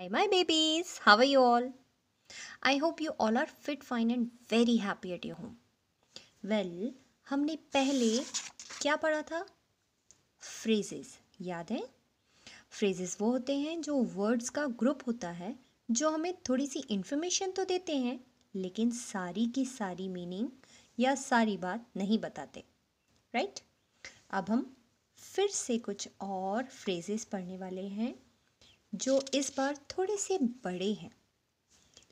Hi, my babies. How are you all? I hope you all are fit, fine, and very happy at your home. Well, हमने पहले क्या पढ़ा था phrases याद है phrases वो होते हैं जो वर्ड्स का ग्रुप होता है जो हमें थोड़ी सी इन्फॉर्मेशन तो देते हैं लेकिन सारी की सारी मीनिंग या सारी बात नहीं बताते राइट right? अब हम फिर से कुछ और फ्रेजेस पढ़ने वाले हैं जो इस बार थोड़े से बड़े हैं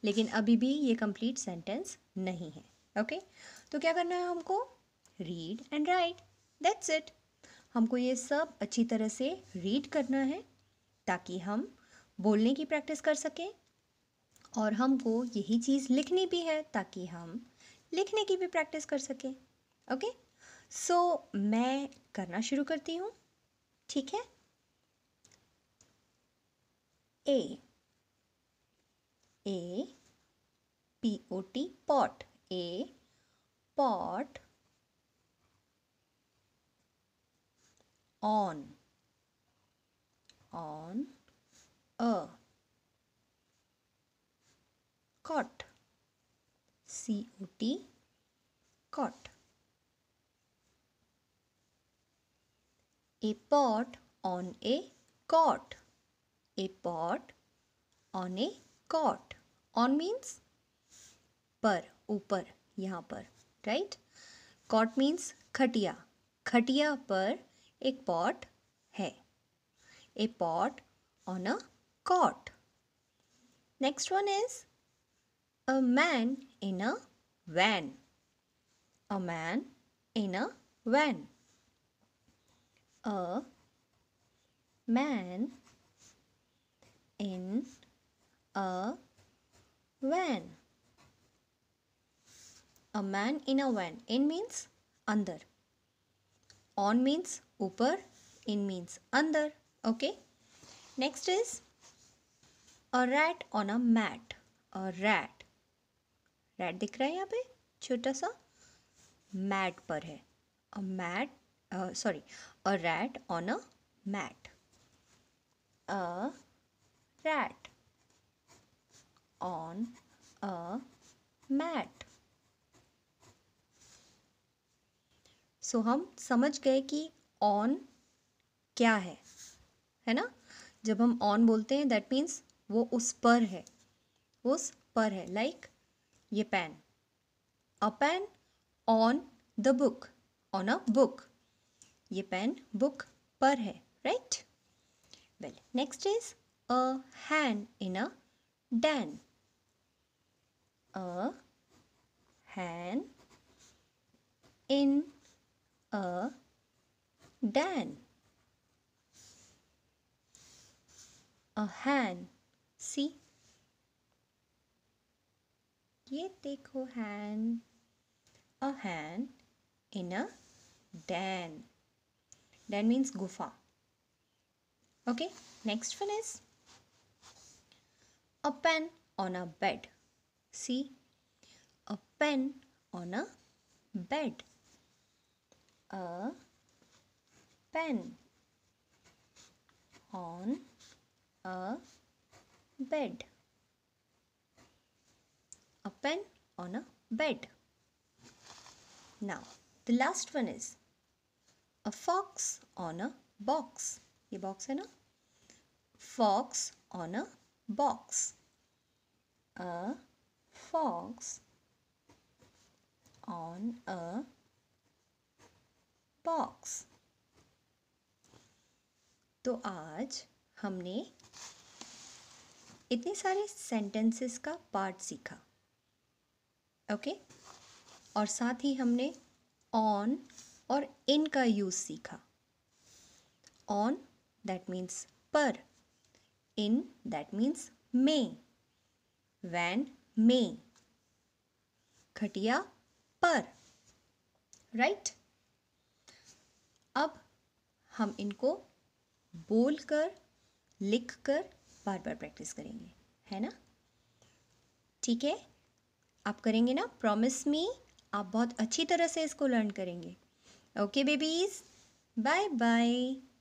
लेकिन अभी भी ये कंप्लीट सेंटेंस नहीं है ओके okay? तो क्या करना है हमको read and write that's it हमको ये सब अच्छी तरह से रीड करना है ताकि हम बोलने की प्रैक्टिस कर सकें और हमको यही चीज़ लिखनी भी है ताकि हम लिखने की भी प्रैक्टिस कर सकें ओके okay? सो so, मैं करना शुरू करती हूँ ठीक है A. A. P O T pot. A. Pot. On. On. A. Cot. C O T. Cot. A pot on a cot. a pot on a cot on means पर ऊपर यहाँ पर राइट कॉट मीन्स खटिया खटिया पर एक pot है a pot on a cot next one is a man in a van a man in a van a man in a van. A man in a van. In means अंदर. On means ऊपर. In means अंदर. Okay. Next is a rat on a mat. A rat. Rat दिख रहा है यहाँ पे छोटा सा मैट पर है a mat sorry a rat on a mat a rat on a mat. So so, हम समझ गए कि ऑन क्या है है ना जब हम ऑन बोलते हैं दैट मीन्स वो उस पर है उस पर है लाइक like, ये pen a pen on the book on a book ये पेन बुक पर है right well next is a hand in a den. A hand in a den. A hand. See? ये देखो hand. A hand in a den. Den means gufa. Okay, next one is a pen on a bed. See, a pen on a bed. A pen on a bed. A pen on a bed. Now, the last one is a fox on a box. ये box है ना? Fox on a box. fox on a box तो आज हमने इतने सारे sentences का part सीखा ओके okay? और साथ ही हमने ऑन और इन का यूज़ सीखा ऑन दैट मीन्स पर इन दैट मीन्स मे वैन में खटिया पर राइट अब हम इनको बोल कर लिख कर बार बार प्रैक्टिस करेंगे है ना ठीक है आप करेंगे ना प्रॉमिस मी आप बहुत अच्छी तरह से इसको लर्न करेंगे ओके बेबीज़ बाय बाय